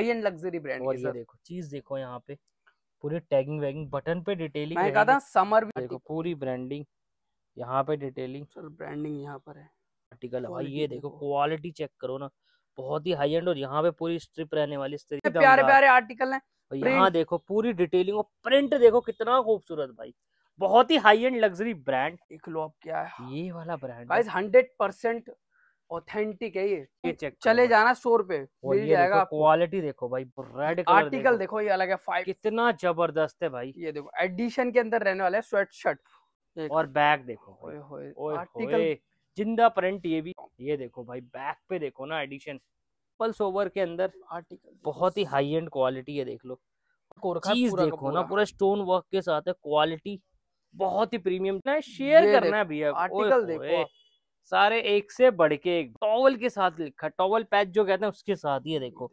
High luxury brand और ये देखो चीज देखो यहाँ पे पूरी टैगिंग वैगिंग बटन पे डिटेलिंग मैं कहा था समर भी देखो पूरी ब्रांडिंग यहाँ पे डिटेलिंग सर ब्रांडिंग यहाँ पर है आर्टिकल भाई ये देखो क्वालिटी चेक करो ना बहुत ही हाई एंड और यहाँ पे पूरी स्ट्रिप रहने वाली इस तरीके प्यारे प्यारे आर्टिकल है यहाँ देखो पूरी डिटेलिंग और प्रिंट देखो कितना खूबसूरत भाई बहुत ही हाई एंड लग्जरी ब्रांड एक लो अब क्या है ये वाला ब्रांड हंड्रेड परसेंट ऑथेंटिक है ये ये चेक चले जाना स्टोर पे मिल जाएगा क्वालिटी देखो भाई रेड आर्टिकल देखो ये अलग है फाइव कितना जबरदस्त है भाई ये देखो एडिशन के अंदर रहने वाला है स्वेट शर्ट और बैग देखो आर्टिकल जिंदा प्रिंट ये भी ये देखो भाई बैक पे देखो ना एडिशन पल्स ओवर के अंदर आर्टिकल बहुत ही हाई एंड क्वालिटी है देख लो चीज देखो ना पूरा स्टोन वर्क के साथ है क्वालिटी बहुत ही प्रीमियम ना शेयर करना है भैया आर्टिकल देखो सारे एक से बढ़ के एक टॉवल के साथ लिखा टॉवल पैच जो कहते हैं उसके साथ ये देखो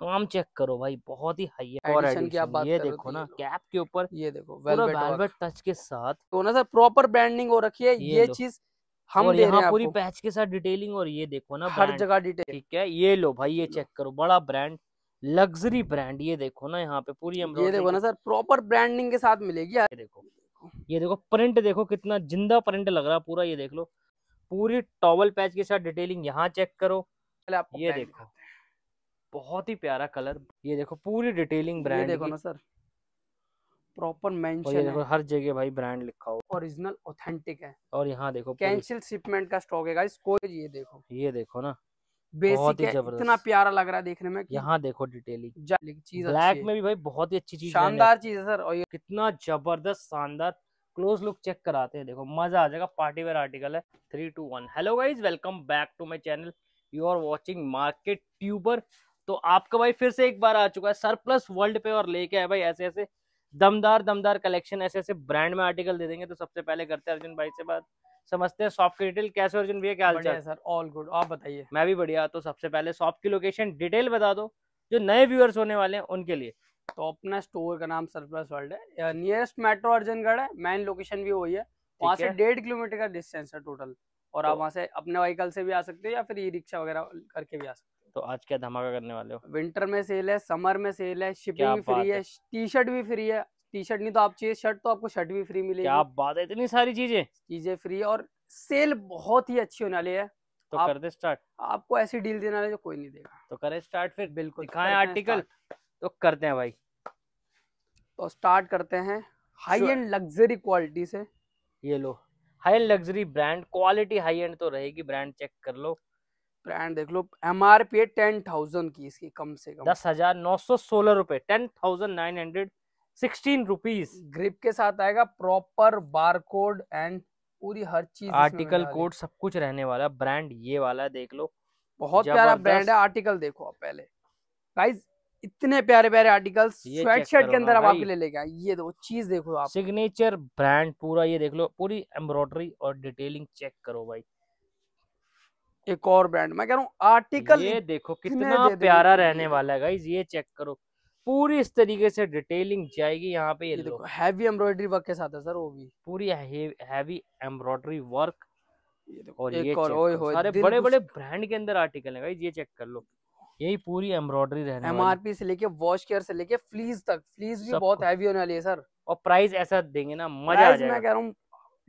काम चेक करो भाई बहुत ही हाई है और एडिशन की आप बात ये देखो तो ना कैप के ऊपर ये देखो वेलवेट टच के साथ तो ना सर प्रॉपर ब्रांडिंग हो रखी है ये, ये चीज हम दे रहे हैं पूरी पैच के साथ डिटेलिंग और ये देखो ना हर जगह डिटेल ठीक है ये लो भाई ये चेक करो बड़ा ब्रांड लग्जरी ब्रांड ये देखो ना यहाँ पे पूरी ये देखो ना सर प्रॉपर ब्रांडिंग के साथ मिलेगी देखो ये देखो प्रिंट देखो कितना जिंदा प्रिंट लग रहा है पूरा ये देख लो पूरी टॉवल पैच के साथ डिटेलिंग यहाँ चेक करो पहले आप ये देखो बहुत ही प्यारा कलर ये देखो पूरी डिटेलिंग ब्रांड देखो ना सर प्रॉपर मेंशन है देखो हर जगह भाई ब्रांड लिखा हो ओरिजिनल ऑथेंटिक है और यहाँ देखो कैंसिल शिपमेंट का स्टॉक है गाइस कोई ये देखो ये देखो ना बेसिक है इतना प्यारा लग रहा है देखने में यहाँ देखो डिटेलिंग चीज ब्लैक में भी भाई बहुत ही अच्छी चीज शानदार चीज है सर और ये कितना जबरदस्त शानदार क्लोज लुक चेक कराते हैं देखो मजा आ जाएगा पार्टी वेयर आर्टिकल है three two one hello guys welcome back to my channel you are watching market tuber तो आपका भाई फिर से एक बार आ चुका है सरप्लस वर्ल्ड पे और लेके आए भाई ऐसे ऐसे दमदार दमदार कलेक्शन ऐसे ऐसे ब्रांड में आर्टिकल दे देंगे तो सबसे पहले करते हैं अर्जुन भाई से बात समझते हैं शॉप की डिटेल कैसे अर्जुन भैया क्या हाल है सर ऑल गुड आप बताइए मैं भी बढ़िया तो सबसे पहले शॉप की लोकेशन डिटेल बता दो जो नए व्यूअर्स होने वाले हैं उनके लिए तो अपना स्टोर का नाम सरप्लस वर्ल्ड है नियरेस्ट मेट्रो अर्जनगढ़ है मेन लोकेशन भी वही है वहाँ से डेढ़ किलोमीटर का डिस्टेंस है टोटल और आप तो वहाँ से अपने व्हीकल से भी आ सकते हो या फिर ई रिक्शा वगैरह करके भी आ सकते हो तो आज क्या धमाका करने वाले हो विंटर में सेल है समर में सेल है शिपिंग भी फ्री है टी शर्ट भी फ्री है टी शर्ट नहीं तो आप चाहिए शर्ट तो आपको शर्ट भी फ्री मिलेगी क्या बात है इतनी सारी चीजें चीजें फ्री और सेल बहुत ही अच्छी होने वाली है तो आप, कर दे स्टार्ट आपको ऐसी डील देना है जो कोई नहीं देगा तो करें स्टार्ट फिर बिल्कुल दिखाएं आर्टिकल तो करते हैं भाई तो स्टार्ट करते हैं हाई एंड लग्जरी क्वालिटी से ये लो high end luxury brand quality high end तो रहेगी ब्रांड चेक कर लो ब्रांड देख लो एम आर पी है टेन थाउजेंड की इसकी कम से कम दस हजार नौ सौ सोलह रुपए ten thousand nine hundred sixteen rupees grip के साथ आएगा प्रॉपर बार कोड एंड पूरी हर चीज आर्टिकल कोड सब कुछ रहने वाला ब्रांड ये वाला देख लो बहुत प्यारा ब्रांड है आर्टिकल देखो आप पहले गाइस इतने प्यारे प्यारे आर्टिकल्स स्वेट शर्ट के अंदर आप आपके ले लेगा ये दो चीज देखो आप सिग्नेचर ब्रांड पूरा ये देख लो पूरी एम्ब्रॉयडरी और डिटेलिंग चेक करो भाई एक और ब्रांड मैं कह रहा हूँ आर्टिकल ये देखो कितना दे प्यारा दे रहने वाला है गाइज ये चेक करो पूरी इस तरीके से डिटेलिंग जाएगी यहाँ पे ये, ये देखो हैवी एम्ब्रॉयडरी वर्क के साथ है सर वो भी पूरी हैवी एम्ब्रॉयडरी वर्क और ये और सारे बड़े बड़े ब्रांड के अंदर आर्टिकल है गाइज ये चेक कर लो यही पूरी एम्ब्रॉयडरी रहने एमआरपी से लेके वॉश केयर से लेके फ्लीज तक फ्लीज भी बहुत हैवी होने वाली है सर और प्राइस ऐसा देंगे ना मजा आ जाएगा मैं कह रहा हूँ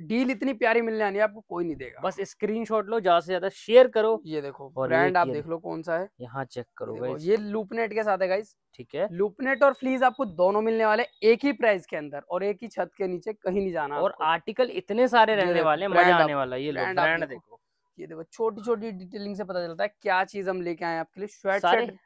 डील इतनी प्यारी मिलने आनी है आपको कोई नहीं देगा बस स्क्रीनशॉट लो ज्यादा से ज्यादा शेयर करो ये देखो ब्रांड आप देख लो कौन सा है यहाँ चेक करो ये लूपनेट के साथ है गाइस ठीक है लूपनेट और फ्लीज आपको दोनों मिलने वाले एक ही प्राइस के अंदर और एक ही छत के नीचे कहीं नहीं जाना और आर्टिकल इतने सारे रहने वाले मजा आने वाला ये ब्रांड देखो ये देखो छोटी छोटी डिटेलिंग से पता चलता है क्या चीज हम लेके आए आपके लिए श्वेट शर्ट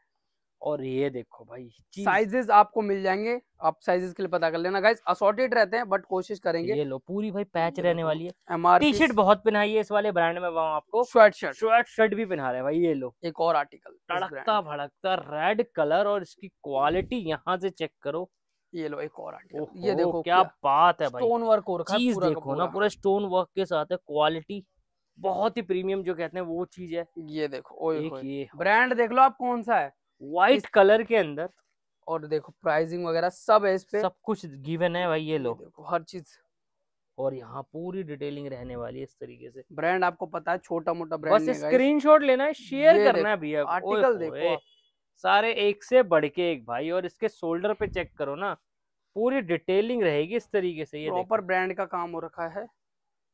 और ये देखो भाई साइजेस आपको मिल जाएंगे आप साइजेस के लिए पता कर लेना गाइस असॉर्टेड रहते हैं बट कोशिश करेंगे ये लो पूरी भाई पैच रहने वाली है एमआर टी शर्ट बहुत पहनाई है इस वाले ब्रांड में आपको स्वेट शर्ट स्वेट शर्ट भी पहना रहे भाई ये लो एक और आर्टिकल तड़कता भड़कता रेड कलर और इसकी क्वालिटी यहाँ से चेक करो ये लो एक और आर्टिकल ये देखो क्या बात है स्टोन वर्क और रखा देखो ना पूरा स्टोन वर्क के साथ है क्वालिटी बहुत ही प्रीमियम जो कहते हैं वो चीज है ये देखो एक ये ब्रांड देख लो आप कौन सा है व्हाइट कलर के अंदर और देखो प्राइसिंग वगैरह सब है इस पे सब कुछ गिवन है भाई ये लो देखो हर चीज और यहाँ पूरी डिटेलिंग रहने वाली है इस तरीके से ब्रांड आपको पता है छोटा मोटा ब्रांड बस स्क्रीनशॉट लेना है शेयर करना है भैया आर्टिकल देखो सारे एक से बढ़ के एक भाई और इसके शोल्डर पे चेक करो ना पूरी डिटेलिंग रहेगी इस तरीके से ये प्रॉपर ब्रांड का काम हो रखा है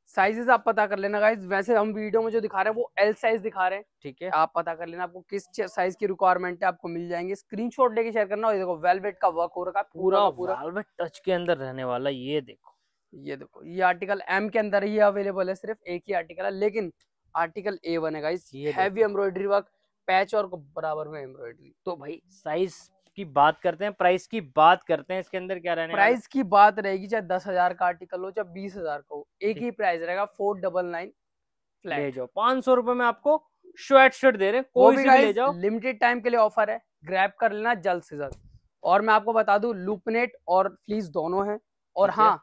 साइजेस आप पता कर लेना गाइज वैसे हम वीडियो में जो दिखा रहे हैं वो एल साइज दिखा रहे हैं ठीक है आप पता कर लेना आपको किस साइज की रिक्वायरमेंट है आपको मिल जाएंगे स्क्रीनशॉट लेके शेयर करना और देखो वेलवेट का वर्क हो रखा है पूरा पूरा वेलवेट टच के अंदर रहने वाला ये देखो ये देखो ये आर्टिकल एम के अंदर ही अवेलेबल है सिर्फ एक ही आर्टिकल है लेकिन आर्टिकल ए वन है guys heavy embroidery work patch और बराबर में एम्ब्रॉयडरी तो भाई साइज की बात करते हैं प्राइस की बात करते हैं इसके अंदर क्या रहने प्राइस की बात रहेगी चाहे दस हजार का आर्टिकल हो चाहे बीस हजार का हो एक ही प्राइस रहेगा फोर डबल नाइन ले जाओ पांच सौ रुपए में आपको शर्ट शर्ट दे रहे हैं कोई भी, ले जाओ लिमिटेड टाइम के लिए ऑफर है ग्रैप कर लेना जल्द से जल्द और मैं आपको बता दू लुपनेट और फ्लीस दोनों है और हाँ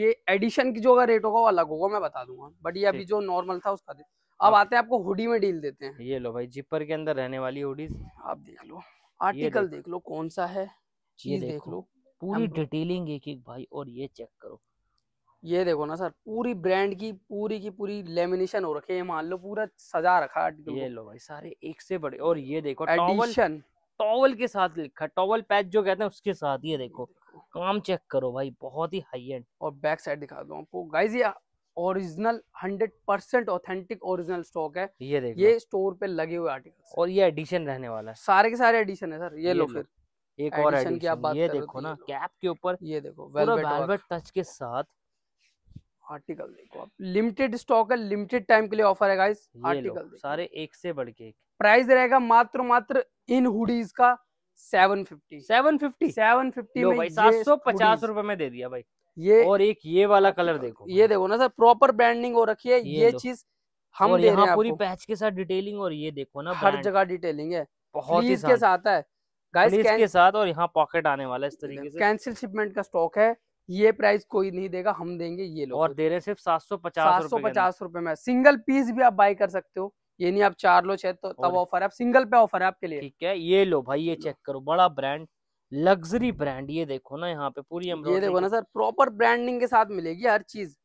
ये एडिशन की जो अगर रेट होगा वो अलग होगा मैं बता दूंगा बट ये अभी जो नॉर्मल था उसका अब आते हैं आपको हुडी में डील देते हैं ये लो भाई जिपर के अंदर रहने वाली हुडीज आप देख लो आर्टिकल देख लो कौन सा है ये देख लो पूरी डिटेलिंग एक एक भाई और ये चेक करो ये देखो ना सर पूरी ब्रांड की पूरी की पूरी लेमिनेशन हो रखे है मान लो पूरा सजा रखा आर्टिकल ये लो भाई सारे एक से बड़े और ये देखो एडिशन टॉवल के साथ लिखा टॉवल पैच जो कहते हैं उसके साथ ये देखो काम चेक करो भाई बहुत ही हाई एंड और बैक साइड दिखा दो आपको गाइस ये original 100 percent authentic original stock है ये देखो ये स्टोर पे लगे हुए आर्टिकल और ये एडिशन रहने वाला है सारे के सारे एडिशन है सर ये, ये लो फिर एक और एडिशन की आप बात ये देखो तो ना कैप के ऊपर ये देखो वेलवेट टच के साथ आर्टिकल देखो आप लिमिटेड स्टॉक है लिमिटेड टाइम के लिए ऑफर है गाइस आर्टिकल सारे एक से बढ़ के प्राइस रहेगा मात्र मात्र इन हुडीज का seven fifty seven fifty seven fifty सात सौ पचास रूपए में दे दिया भाई ये और एक ये वाला कलर तो देखो ये देखो ना सर प्रॉपर ब्रांडिंग हो रखी है ये, चीज हम दे रहे हैं पूरी पैच के साथ डिटेलिंग और ये देखो ना हर जगह डिटेलिंग है बहुत ही के साथ है गाइस के साथ और यहाँ पॉकेट आने वाला इस तरीके से कैंसिल शिपमेंट का स्टॉक है ये प्राइस कोई नहीं देगा हम देंगे ये लोग और दे रहे सिर्फ सात सौ पचास सात सौ पचास रूपए में सिंगल पीस भी आप बाई कर सकते हो ये नहीं आप चार लो छह तो तब ऑफर है सिंगल पे ऑफर है आपके लिए ठीक है ये लो भाई ये चेक करो बड़ा ब्रांड लग्जरी ब्रांड ये देखो ना यहाँ पे पूरी ये देखो ना सर प्रॉपर ब्रांडिंग के साथ मिलेगी हर चीज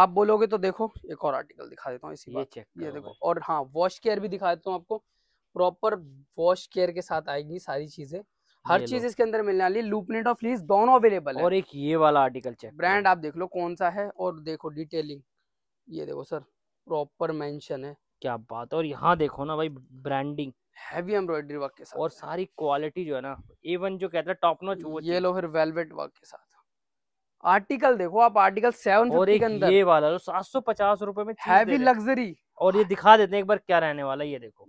आप बोलोगे तो देखो एक और आर्टिकल दिखा देता हूँ इसी ये चेक ये देखो और हाँ वॉश केयर भी दिखा देता हूँ आपको प्रॉपर वॉश केयर के साथ आएगी सारी चीजें हर चीज इसके अंदर मिलने वाली लूपनेट और फ्लीस दोनों अवेलेबल है और एक ये वाला आर्टिकल चेक ब्रांड आप देख लो कौन सा है और देखो डिटेलिंग ये देखो सर प्रॉपर मैंशन है क्या बात और यहाँ देखो ना भाई ब्रांडिंग हैवी एम्ब्रॉयडरी वर्क के साथ और सारी क्वालिटी जो है ना एवन जो कहता है टॉप नॉच वो ये लो फिर वेलवेट वर्क के साथ आर्टिकल देखो आप आर्टिकल सेवन और एक ये वाला सात सौ पचास रूपए में हैवी लग्जरी और ये दिखा देते हैं एक बार क्या रहने वाला ये देखो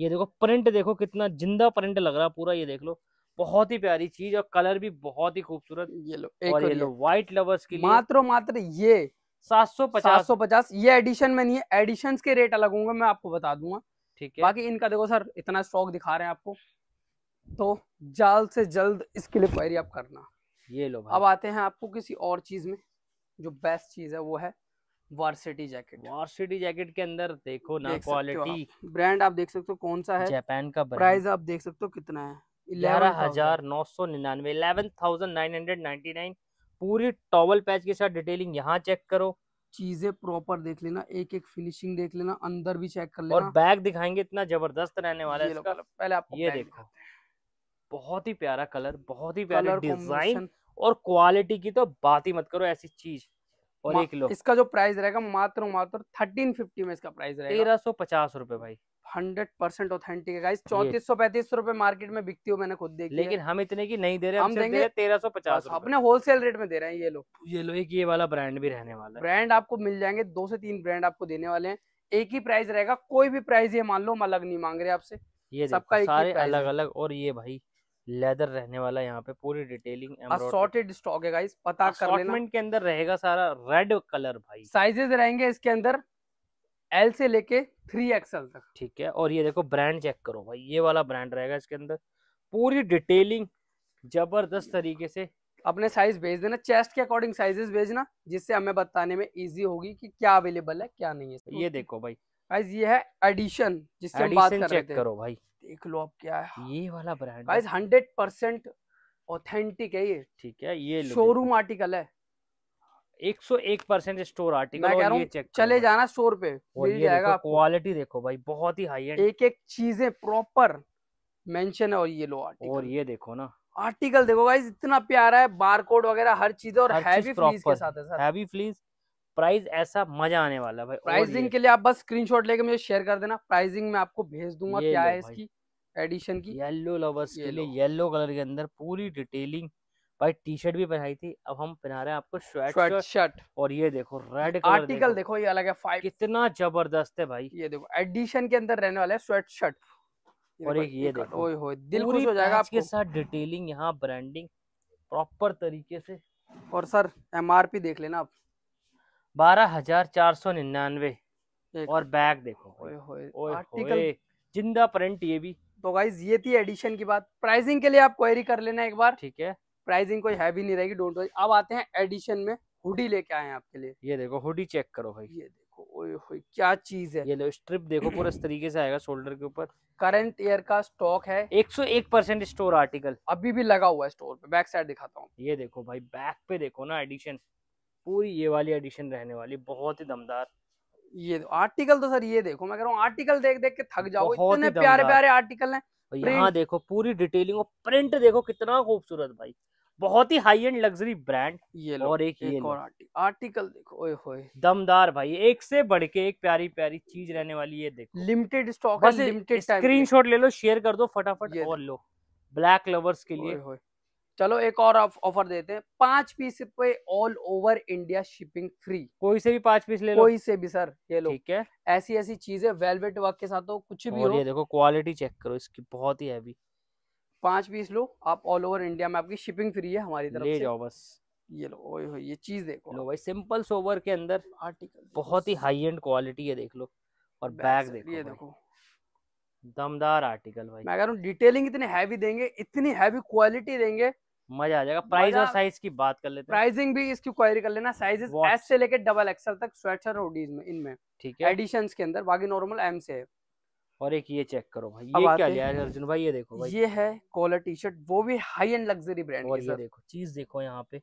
ये देखो प्रिंट देखो कितना जिंदा प्रिंट लग रहा पूरा ये देख लो बहुत ही प्यारी चीज और कलर भी बहुत ही खूबसूरत ये लो एक और, ये लो व्हाइट लवर्स की मात्र मात्र ये 750 ये एडिशन में नहीं है एडिशन के रेट अलग होंगे मैं आपको बता दूंगा ठीक है बाकी इनका देखो सर इतना स्टॉक दिखा रहे हैं आपको तो जल्द से जल्द इसके लिए क्वायरी आप करना ये लो अब आते हैं आपको किसी और चीज में जो बेस्ट चीज है वो है वार्सिटी जैकेट वार्सिटी जैकेट के अंदर देखो ना देख क्वालिटी ब्रांड आप देख सकते हो कौन सा है जापान का प्राइस आप देख सकते हो कितना है ग्यारह हजार नौ सौ निन्यानवे eleven thousand nine hundred ninety nine पूरी टॉवल पैच के साथ डिटेलिंग यहाँ चेक करो चीजें प्रॉपर देख लेना एक एक फिनिशिंग देख लेना अंदर भी चेक कर लेना और बैग दिखाएंगे इतना जबरदस्त रहने वाला है पहले आप ये देखो बहुत ही प्यारा कलर बहुत ही प्यारा डिजाइन और क्वालिटी की तो बात ही मत करो ऐसी चीज और एक लो इसका जो प्राइस रहेगा मात्र मात्र थर्टीन फिफ्टी में इसका प्राइस रहेगा तेरह सौ पचास रूपए भाई हंड्रेड परसेंट ऑथेंटिक है चौतीस सौ पैंतीस रुपए मार्केट में बिकती हो मैंने खुद देखी लेकिन हम इतने की नहीं दे रहे हम देंगे तेरह सौ पचास अपने होलसेल रेट में दे रहे हैं ये लोग ये लो एक ये वाला ब्रांड भी रहने वाला ब्रांड आपको मिल जाएंगे दो से तीन ब्रांड आपको देने वाले हैं एक ही प्राइस रहेगा कोई भी प्राइस ये मान लो हम अलग नहीं मांग रहे आपसे ये सबका सारे अलग अलग और ये भाई लेदर रहने वाला यहाँ पे पूरी डिटेलिंग असॉर्टेड स्टॉक है गाइस पता कर लेना के अंदर रहेगा सारा रेड कलर भाई साइजेस रहेंगे इसके अंदर एल से लेके थ्री एक्सएल तक ठीक है और ये देखो ब्रांड चेक करो भाई ये वाला ब्रांड रहेगा इसके अंदर पूरी डिटेलिंग जबरदस्त तरीके से अपने साइज भेज देना चेस्ट के अकॉर्डिंग साइजेस भेजना जिससे हमें बताने में इजी होगी कि क्या अवेलेबल है क्या नहीं है ये देखो भाई गाइस ये है एडिशन जिससे हम बात कर रहे थे करो भाई देख लो अब क्या है ये वाला ब्रांड गाइस 100% ऑथेंटिक है ये ठीक है ये शोरूम आर्टिकल है 101 परसेंट स्टोर आर्टिकल मैं कह रहा चेक चले जाना स्टोर पे मिल जाएगा क्वालिटी देखो भाई बहुत ही हाई एंड एक एक चीजें प्रॉपर मेंशन है और ये लो आर्टिकल और ये देखो ना आर्टिकल देखो गाइस इतना प्यारा है बारकोड वगैरह हर चीज और हैवी के साथ है सर हैवी प्राइस ऐसा मजा आने वाला है भाई प्राइसिंग के लिए आप बस स्क्रीनशॉट लेके मुझे शेयर कर देना प्राइसिंग में आपको भेज दूंगा क्या है इसकी एडिशन की येलो लवर्स के लिए येलो कलर के अंदर पूरी डिटेलिंग भाई टी शर्ट भी पहनाई थी अब हम पहना रहे हैं आपको श्वेट शर्ट और ये देखो रेड कलर आर्टिकल देखो ये अलग है फाइव कितना जबरदस्त है भाई ये देखो एडिशन के अंदर रहने वाला है स्वेट शर्ट और एक ये देखो ओए होए दिल खुश हो जाएगा आपके साथ डिटेलिंग यहाँ ब्रांडिंग प्रॉपर तरीके से और सर पी देख लेना आप बारह हजार चार सौ निन्यानवे और बैग देखो आर्टिकल जिंदा प्रिंट ये भी तो गाइज ये थी एडिशन की बात प्राइसिंग के लिए आप क्वेरी कर लेना एक बार ठीक है प्राइसिंग कोई हैवी नहीं रहेगी डोंट वरी अब आते हैं एडिशन में हुडी लेके आए हैं आपके लिए ये देखो हुडी चेक करो भाई ये देखो ओए होए क्या चीज है ये लो स्ट्रिप देखो पूरा इस तरीके से आएगा शोल्डर के ऊपर करंट ईयर का स्टॉक है 101 परसेंट स्टोर आर्टिकल अभी भी लगा हुआ है स्टोर पे बैक साइड दिखाता हूँ ये देखो भाई बैक पे देखो ना एडिशन पूरी ये वाली एडिशन रहने वाली बहुत ही दमदार ये आर्टिकल तो सर ये देखो मैं कह रहा हूँ आर्टिकल देख देख के थक जाओ इतने प्यारे प्यारे आर्टिकल है यहाँ देखो पूरी डिटेलिंग और प्रिंट देखो कितना खूबसूरत भाई बहुत ही हाई एंड लग्जरी ब्रांड ये और एक, एक ये और आर्टिकल, आर्टिकल देखो ओए होए दमदार भाई एक से बढ़ के एक प्यारी प्यारी चीज रहने वाली है देखो लिमिटेड स्टॉक बस लिमिटेड स्क्रीनशॉट ले लो शेयर कर दो फटाफट और लो ब्लैक लवर्स के लिए चलो एक और ऑफर देते हैं पांच पीस पे all over India shipping free कोई से भी पांच पीस ले लो कोई से भी सर ये लो ठीक है ऐसी ऐसी चीजें वेलवेट वर्क के साथ हो कुछ भी और हो ये देखो क्वालिटी चेक करो इसकी बहुत ही हैवी पांच पीस लो आप ऑल ओवर इंडिया में आपकी शिपिंग फ्री है हमारी तरफ ले से। जाओ बस ये लो ओए ये चीज देखो लो भाई सिंपल सोवर के अंदर आर्टिकल बहुत ही हाई एंड क्वालिटी है देख लो और बैग देखो ये देखो दमदार आर्टिकल भाई मैं कह रहा हूँ डिटेलिंग इतने हैवी देंगे इतनी हैवी क्वालिटी देंगे मजा आ जाएगा प्राइस और साइज की बात कर लेते प्राइसिंग भी इसकी क्वारी कर लेना साइजेस एस से लेकर डबल एक्सएल तक स्वेटर होडीज में इनमें ठीक है एडिशन के अंदर बाकी नॉर्मल एम से है और एक ये चेक करो भाई ये क्या लिया है अर्जुन भाई ये देखो भाई ये है कॉलर टी शर्ट वो भी हाई एंड लग्जरी ब्रांड और ये देखो चीज देखो यहाँ पे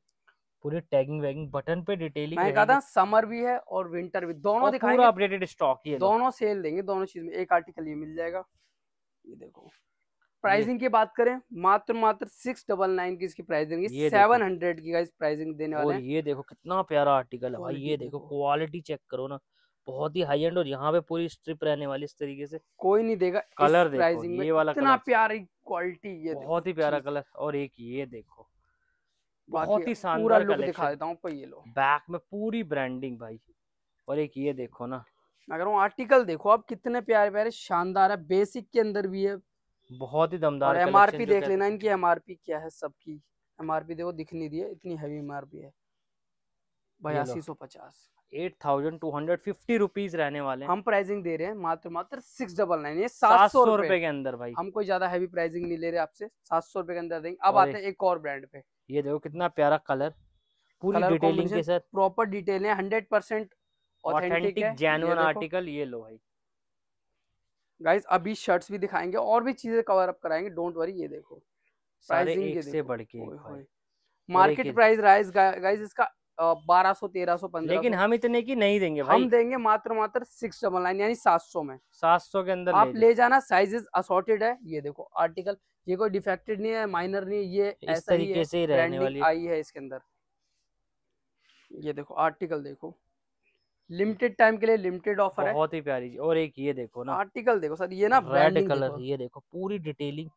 पूरे टैगिंग वैगिंग बटन पे डिटेलिंग मैं कहा था समर भी है और विंटर भी दोनों दिखाएंगे पूरा अपडेटेड स्टॉक ये दोनों सेल देंगे दोनों चीज में एक आर्टिकल ये मिल जाएगा ये देखो प्राइसिंग की बात करें मात्र मात्र सिक्स डबल नाइन की इसकी प्राइस देंगे सेवन हंड्रेड की प्राइसिंग देने वाले ये देखो कितना प्यारा आर्टिकल है भाई ये देखो क्वालिटी चेक करो ना बहुत ही हाई एंड और यहाँ पे पूरी स्ट्रिप रहने वाली इस तरीके से कोई नहीं देगा कलर देखो ये वाला इतना प्यारी क्वालिटी ये बहुत ही प्यारा कलर और एक ये देखो बहुत ही पूरा लुक दिखा देता हूँ ये लो बैक में पूरी ब्रांडिंग भाई और एक ये देखो ना मैं कह रहा हूँ आर्टिकल देखो आप कितने प्यारे प्यारे शानदार है बेसिक के अंदर भी है बहुत ही दमदार एम आर पी देख लेना इनकी एम आर पी क्या है सबकी एम आर पी देखो दिख नहीं रही है इतनी हैवी एम आर पी है बयासी सौ पचास eight thousand two hundred fifty rupees रहने वाले हम प्राइसिंग दे रहे हैं मात्र मात्र सिक्स डबल नाइन ये सात सौ रुपए के अंदर भाई हम कोई ज्यादा हैवी प्राइसिंग नहीं ले रहे आपसे सात सौ रुपए के अंदर देंगे अब आते हैं एक और ब्रांड पे ये देखो कितना प्यारा कलर पूरी डिटेलिंग के साथ प्रॉपर डिटेल है hundred percent authentic genuine article ये लो भाई गाइज अभी शर्ट्स भी दिखाएंगे और भी चीजें कवर अप कराएंगे डोंट वरी ये देखो प्राइसिंग से बढ़ के मार्केट प्राइस राइज गाइज इसका बारह सौ तेरह सौ पंद्रह लेकिन हम इतने की नहीं देंगे भाई। हम देंगे मात्र मात्र सिक्स डबल नाइन यानी सात सौ में सात सौ के अंदर आप ले ले जाना साइजेस असोर्टेड है ये देखो आर्टिकल ये कोई डिफेक्टेड नहीं है माइनर नहीं ये इस तरीके से ही रहने वाली आई है इसके अंदर ये देखो आर्टिकल देखो लिमिटेड टाइम के लिए लिमिटेड ऑफर है बहुत ही प्यारी चीज और एक ये देखो ना आर्टिकल देखो सर ये ना रेड कलर ये देखो पूरी डिटेलिंग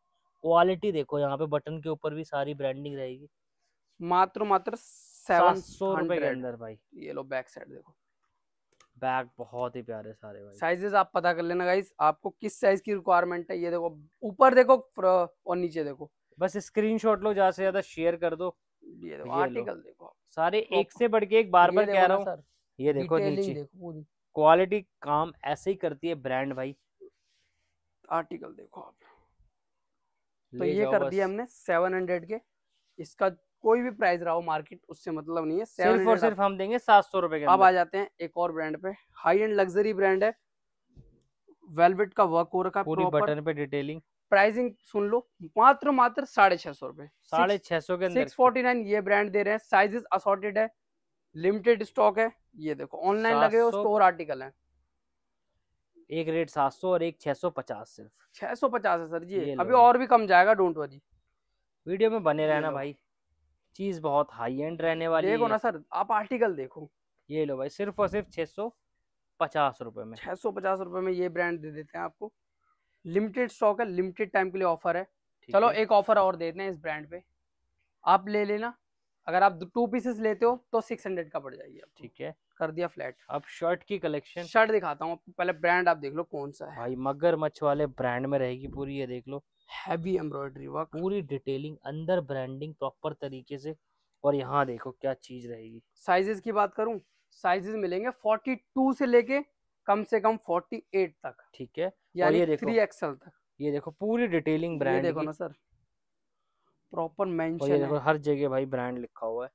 क्वालिटी देखो यहाँ पे बटन के ऊपर भी सारी ब्रांडिंग रहेगी मात्र मात्र सौ रुपए के अंदर भाई ये लो बैक साइड देखो बैग बहुत ही प्यारे सारे भाई साइजेस आप पता कर लेना गाइस आपको किस साइज की रिक्वायरमेंट है ये देखो ऊपर देखो और नीचे देखो बस स्क्रीनशॉट लो ज्यादा से ज्यादा शेयर कर दो ये देखो आर्टिकल देखो सारे एक से बढ़ के एक बार बार कह रहा हूँ ये देखो नीचे क्वालिटी काम ऐसे ही करती है ब्रांड भाई आर्टिकल देखो आप तो ये कर दिया हमने सेवन हंड्रेड के इसका कोई भी प्राइस रहा हो मार्केट उससे मतलब नहीं है सिर्फ और सिर्फ हम देंगे सात सौ रुपए अब आ जाते हैं एक और ब्रांड पे हाई एंड लग्जरी ब्रांड है वेलवेट का वर्क हो रखा पूरी बटन पे डिटेलिंग प्राइसिंग सुन लो मात्र मात्र साढ़े छह सौ रूपए साढ़े छह सौ के सिक्स फोर्टी नाइन ये ब्रांड दे रहे हैं साइजेस असॉर्टेड है लिमिटेड स्टॉक है ये देखो ऑनलाइन लगे हो स्टोर आर्टिकल है एक रेट सात सौ और एक छह सौ पचास सिर्फ छह सौ पचास है सर जी अभी और भी कम जाएगा डोंट वरी वीडियो में बने रहना भाई चीज बहुत हाई एंड रहने वाली देखो ना सर आप आर्टिकल देखो ये लो भाई सिर्फ और सिर्फ छह सौ पचास रुपए में छह सौ पचास रुपए में ये ब्रांड दे देते हैं आपको लिमिटेड स्टॉक है लिमिटेड टाइम के लिए ऑफर है चलो एक ऑफर और देते हैं इस ब्रांड पे आप ले लेना अगर आप टू पीसेस लेते हो तो सिक्स हंड्रेड का पड़ जाएगी ठीक है कर दिया फ्लैट अब शर्ट की कलेक्शन शर्ट दिखाता हूँ पहले ब्रांड आप देख लो कौन सा है भाई मगरमच्छ वाले ब्रांड में रहेगी पूरी ये देख लो हैवी एम्ब्रॉयडरी वर्क पूरी डिटेलिंग अंदर ब्रांडिंग प्रॉपर तरीके से और यहाँ देखो क्या चीज रहेगी साइजेस की बात करूँ साइजेस मिलेंगे 42 से लेके कम से कम 48 तक ठीक है यानी ये देखो थ्री एक्सएल तक ये देखो पूरी डिटेलिंग ब्रांड देखो ना सर प्रॉपर मेंशन देखो हर जगह भाई ब्रांड लिखा हुआ है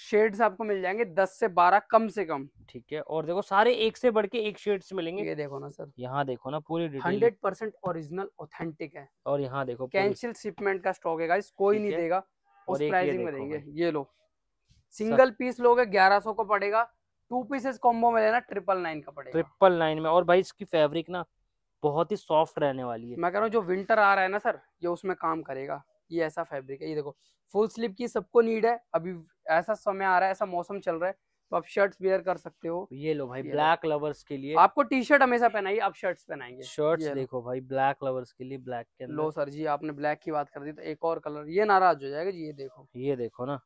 शेड्स आपको मिल जाएंगे दस से बारह कम से कम ठीक है और देखो सारे एक से बढ़ के एक शेड्स मिलेंगे ये देखो ना सर यहाँ देखो ना पूरी हंड्रेड परसेंट ओरिजिनल ऑथेंटिक है और यहाँ देखो कैंसिल शिपमेंट का स्टॉक है कोई नहीं देगा उस प्राइसिंग में देंगे ये लो सिंगल पीस लोगे ग्यारह सौ का पड़ेगा टू पीसेस कॉम्बो में लेना ट्रिपल नाइन का पड़ेगा ट्रिपल नाइन में और भाई इसकी फैब्रिक ना बहुत ही सॉफ्ट रहने वाली है मैं कह रहा हूँ जो विंटर आ रहा है ना सर ये उसमें काम करेगा ये ऐसा फैब्रिक है ये देखो फुल स्लीव की सबको नीड है अभी ऐसा समय आ रहा है ऐसा मौसम चल रहा है तो आप शर्ट्स वेयर कर सकते हो ये लो भाई ब्लैक लवर्स के लिए आपको टी शर्ट हमेशा पहनाइए आप शर्ट्स पहनाएंगे शर्ट्स देखो भाई ब्लैक लवर्स के लिए ब्लैक के लो सर जी आपने ब्लैक की बात कर दी तो एक और कलर ये नाराज हो जाएगा जी ये देखो ये देखो ना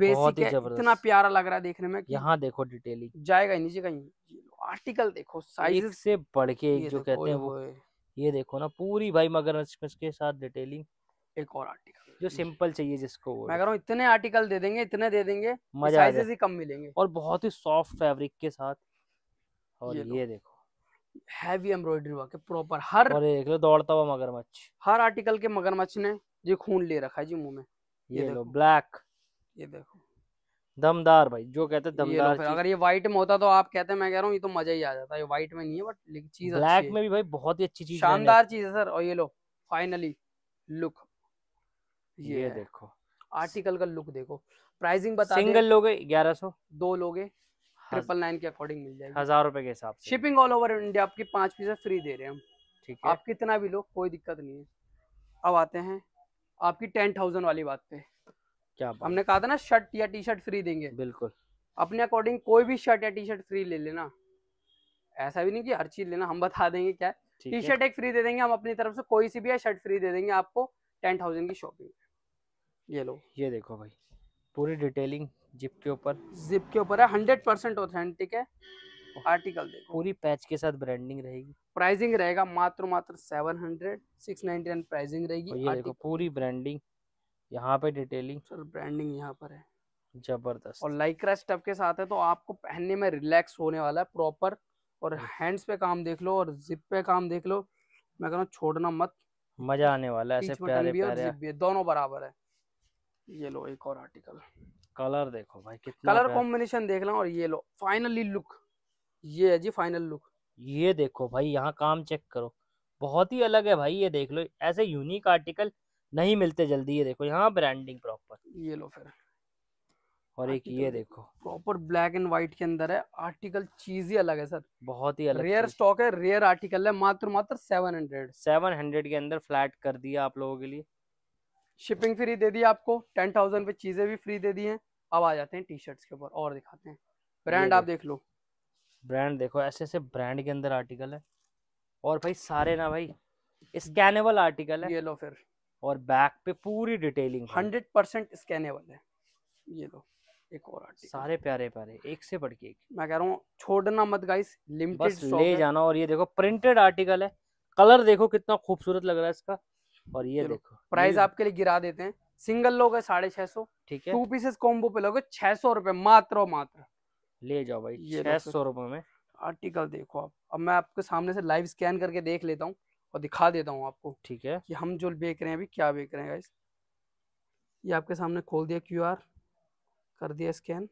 बेसिक है इतना प्यारा लग रहा है देखने में यहाँ देखो डिटेलिंग जाएगा ही नीचे कहीं आर्टिकल देखो साइज से बढ़ के जो कहते हैं वो ये देखो ना पूरी भाई मगर के साथ डिटेलिंग एक और आर्टिकल जो सिंपल चाहिए जिसको वो मैं कह रहा हूँ इतने आर्टिकल दे देंगे इतने दे देंगे मजा साइजेस ही कम मिलेंगे और बहुत ही सॉफ्ट फैब्रिक के साथ और ये, ये देखो हैवी एम्ब्रॉयडरी वर्क है प्रॉपर हर और देख लो दौड़ता हुआ मगरमच्छ हर आर्टिकल के मगरमच्छ ने जी खून ले रखा है जी मुंह में ये, लो ब्लैक ये देखो दमदार भाई जो कहते हैं दमदार अगर ये व्हाइट में होता तो आप कहते हैं मैं कह रहा हूँ ये तो मजा ही आ जाता है व्हाइट में नहीं है बट चीज ब्लैक में भी भाई बहुत ही अच्छी चीज शानदार चीज है सर और ये लो फाइनली लुक ये, ये देखो आर्टिकल का लुक देखो प्राइसिंग बता सिंगल लोगे ग्यारह सौ दो लोगे ट्रिपल हाँ। नाइन के अकॉर्डिंग मिल जाएगी हजार रुपए के हिसाब से शिपिंग ऑल ओवर इंडिया आपकी पांच पीस फ्री दे रहे हैं हम ठीक है आप कितना भी लो कोई दिक्कत नहीं है अब आते हैं आपकी टेन थाउजेंड वाली बात पे क्या बात? हमने कहा था ना शर्ट या टी शर्ट फ्री देंगे बिल्कुल अपने अकॉर्डिंग कोई भी शर्ट या टी शर्ट फ्री ले लेना ऐसा भी नहीं कि हर चीज लेना हम बता देंगे क्या टी शर्ट एक फ्री दे देंगे हम अपनी तरफ से कोई सी भी शर्ट फ्री दे देंगे आपको टेन थाउजेंड की शॉपिंग ये लो ये देखो भाई पूरी डिटेलिंग जिप के ऊपर जिप के ऊपर है हंड्रेड परसेंट ऑथेंटिक है आर्टिकल देखो पूरी पैच के साथ ब्रांडिंग रहेगी प्राइसिंग रहेगा मात्र मात्र seven hundred six ninety nine pricing रहेगी ये देखो पूरी ब्रांडिंग यहाँ पे डिटेलिंग सर ब्रांडिंग यहाँ पर है जबरदस्त और लाइक्रा स्टफ के साथ है तो आपको पहनने में रिलैक्स होने वाला है प्रॉपर और हैंड्स अच्छा। पे काम देख लो और जिप पे काम देख लो मैं कह रहा हूँ छोड़ना मत मजा आने वाला है ऐसे प्यारे प्यारे दोनों बराबर है ये लो एक और आर्टिकल कलर देखो भाई कितना कलर कॉम्बिनेशन देख लो और ये लो फाइनली लुक ये है जी फाइनल लुक ये देखो भाई यहाँ काम चेक करो बहुत ही अलग है भाई ये देख लो ऐसे यूनिक आर्टिकल नहीं मिलते जल्दी ये देखो यहाँ ब्रांडिंग प्रॉपर ये लो फिर और एक ये देखो प्रॉपर ब्लैक एंड व्हाइट के अंदर है आर्टिकल चीज ही अलग है सर बहुत ही अलग रेयर स्टॉक है रेयर आर्टिकल है मात्र मात्र सेवन हंड्रेड सेवन हंड्रेड के अंदर फ्लैट कर दिया आप लोगों के लिए शिपिंग फ्री दे दी आपको टेन थाउजेंड पे चीज़ें भी फ्री दे दी हैं अब आ जाते हैं टी शर्ट्स के ऊपर और दिखाते हैं ब्रांड आप देख लो ब्रांड देखो ऐसे ऐसे ब्रांड के अंदर आर्टिकल है और भाई सारे ना भाई स्कैनेबल आर्टिकल है ये लो फिर और बैक पे पूरी डिटेलिंग हंड्रेड परसेंट स्कैनेबल है ये लो एक और आर्टिकल सारे प्यारे प्यारे एक से बढ़ के एक मैं कह रहा हूँ छोड़ना मत गाइस लिमिटेड ले जाना और ये देखो प्रिंटेड आर्टिकल है कलर देखो कितना खूबसूरत लग रहा है इसका और ये देखो प्राइस आपके लिए गिरा देते हैं सिंगल लोगे साढ़े छह सौ ठीक है टू पीसेस कॉम्बो पे लोगे छह सौ रूपये मात्र मात्र ले जाओ भाई छह सौ रूपये में आर्टिकल देखो आप अब मैं आपके सामने से लाइव स्कैन करके देख लेता हूँ और दिखा देता हूँ आपको ठीक है कि हम जो बेच रहे हैं अभी क्या बेच रहे हैं गाइस ये आपके सामने खोल दिया क्यू कर दिया स्कैन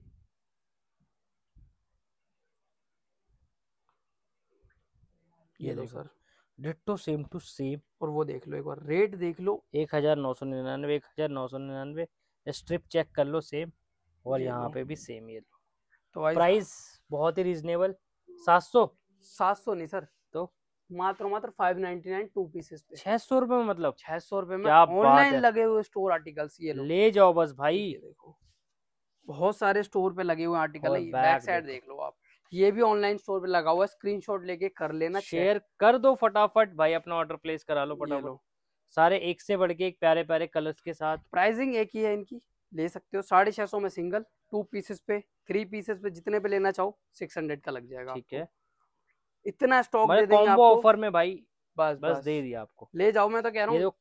ये, ये दो sir ditto same to same और वो देख लो एक बार रेट देख लो एक हज़ार नौ सौ निन्यानवे एक हज़ार नौ सौ निन्यानवे स्ट्रिप चेक कर लो सेम और यहाँ पे भी सेम ये लो तो प्राइस बहुत ही रिजनेबल सात सौ सात सौ नहीं सर तो मात्र मात्र five ninety nine two pieces पे छह सौ रुपए में मतलब छह सौ रुपए में ऑनलाइन लगे हुए स्टोर आर्टिकल्स ये लो। ले जाओ बस भाई देखो बहुत सारे स्टोर पे लगे हुए आर्टिकल है बैक साइड देख लो आप ये भी ऑनलाइन स्टोर पे लगा हुआ है स्क्रीन शॉट लेके कर लेना शेयर कर दो फटाफट भाई अपना ऑर्डर प्लेस करा लो फटाफट सारे एक से बढ़ के एक प्यारे प्यारे कलर्स के साथ प्राइसिंग एक ही है इनकी ले सकते हो साढ़े छह सौ में सिंगल टू पीसेस पे थ्री पीसेस पे जितने पे लेना चाहो सिक्स हंड्रेड का लग जाएगा ठीक है इतना स्टॉक मतलब दे देंगे आपको ऑफर में भाई बस बस दे दिया आपको ले जाओ मैं तो कह रहा हूँ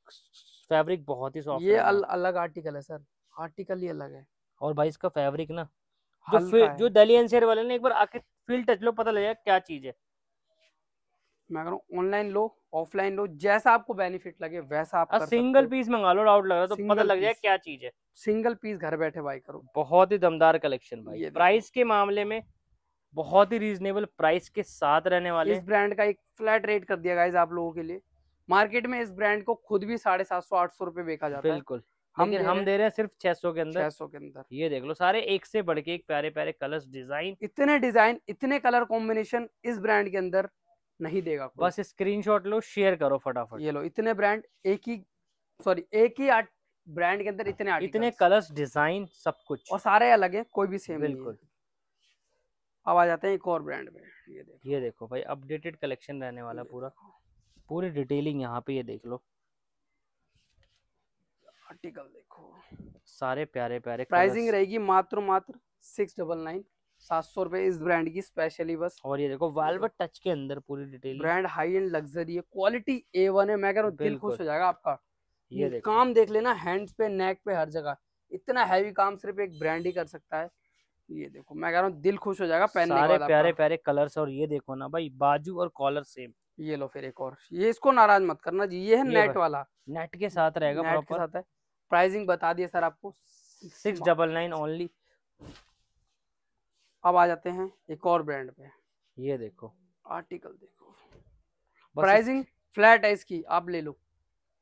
फैब्रिक बहुत ही सॉफ्ट ये अल, अलग आर्टिकल है सर आर्टिकल ही अलग है और भाई इसका फैब्रिक ना जो जो दली एनसीआर वाले ने एक बार आके फील्ड टच लो पता लगेगा क्या चीज है मैं कह ऑनलाइन लो ऑफलाइन लो जैसा आपको बेनिफिट लगे वैसा आप कर सिंगल पीस मंगा लो डाउट लग रहा तो पता लग जाए क्या चीज है सिंगल पीस घर बैठे बाई करो बहुत ही दमदार कलेक्शन भाई प्राइस के मामले में बहुत ही रीजनेबल प्राइस के साथ रहने वाले इस ब्रांड का एक फ्लैट रेट कर दिया गाइज आप लोगों के लिए मार्केट में इस ब्रांड को खुद भी साढ़े सात सौ आठ सौ रुपए बेचा जाता है बिल्कुल हम दे, हम दे रहे हैं सिर्फ 600 के अंदर 600 के अंदर ये देख लो सारे एक से बढ़ के एक प्यारे प्यारे कलर्स डिजाइन इतने डिजाइन इतने कलर कॉम्बिनेशन इस ब्रांड के अंदर नहीं देगा बस स्क्रीनशॉट लो शेयर करो फटाफट ये लो इतने ब्रांड एक ही सॉरी एक ही आर्ट ब्रांड के अंदर इतने इतने कलर्स डिजाइन सब कुछ और सारे अलग है कोई भी सेम बिल्कुल अब आ जाते हैं एक और ब्रांड में ये देखो ये देखो भाई अपडेटेड कलेक्शन रहने वाला पूरा पूरी डिटेलिंग यहाँ पे ये देख लो आर्टिकल देखो सारे प्यारे प्यारे प्राइसिंग रहेगी मात्र मात्र सिक्स डबल नाइन सात सौ रुपए इस ब्रांड की स्पेशली बस और ये देखो वाल्व टच के अंदर पूरी detail brand high end luxury है क्वालिटी ए वन है मैं कह रहा हूँ दिल खुश हो जाएगा आपका ये देखो। काम देख लेना हैंड्स पे नेक पे हर जगह इतना हैवी काम सिर्फ एक ब्रांड ही कर सकता है ये देखो मैं कह रहा हूँ दिल खुश हो जाएगा पहनने सारे प्यारे प्यारे कलर्स और ये देखो ना भाई बाजू और कॉलर सेम ये लो फिर एक और ये इसको नाराज मत करना जी ये है ये नेट वाला नेट के साथ रहेगा प्रॉपर साथ है प्राइसिंग बता दिए सर आपको सिक्स डबल नाइन ओनली अब आ जाते हैं एक और ब्रांड पे ये देखो आर्टिकल देखो प्राइसिंग फ्लैट है इसकी आप ले लो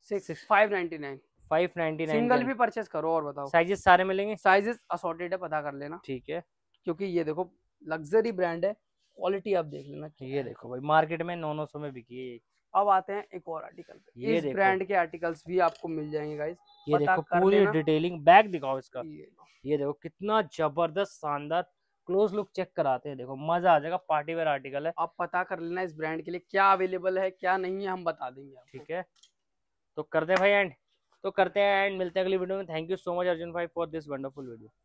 six five ninety nine five ninety nine single भी परचेस करो और बताओ साइजेस सारे मिलेंगे साइजेस असोर्टेड है पता कर लेना ठीक है क्योंकि ये देखो लग्जरी ब्रांड है क्वालिटी आप देख लेना ये देखो भाई मार्केट में नौ नौ सौ में बिकी है अब आते हैं एक और आर्टिकल पे ये इस ब्रांड के आर्टिकल्स भी आपको मिल जाएंगे गाइस ये देखो पूरी डिटेलिंग बैग दिखाओ इसका ये, ये देखो कितना जबरदस्त शानदार क्लोज लुक चेक कराते हैं देखो मजा आ जाएगा पार्टी वेयर आर्टिकल है आप पता कर लेना इस ब्रांड के लिए क्या अवेलेबल है क्या नहीं है हम बता देंगे ठीक है तो करते हैं भाई एंड तो करते हैं एंड मिलते हैं अगली वीडियो में thank you so much Arjun भाई फॉर दिस वंडरफुल वीडियो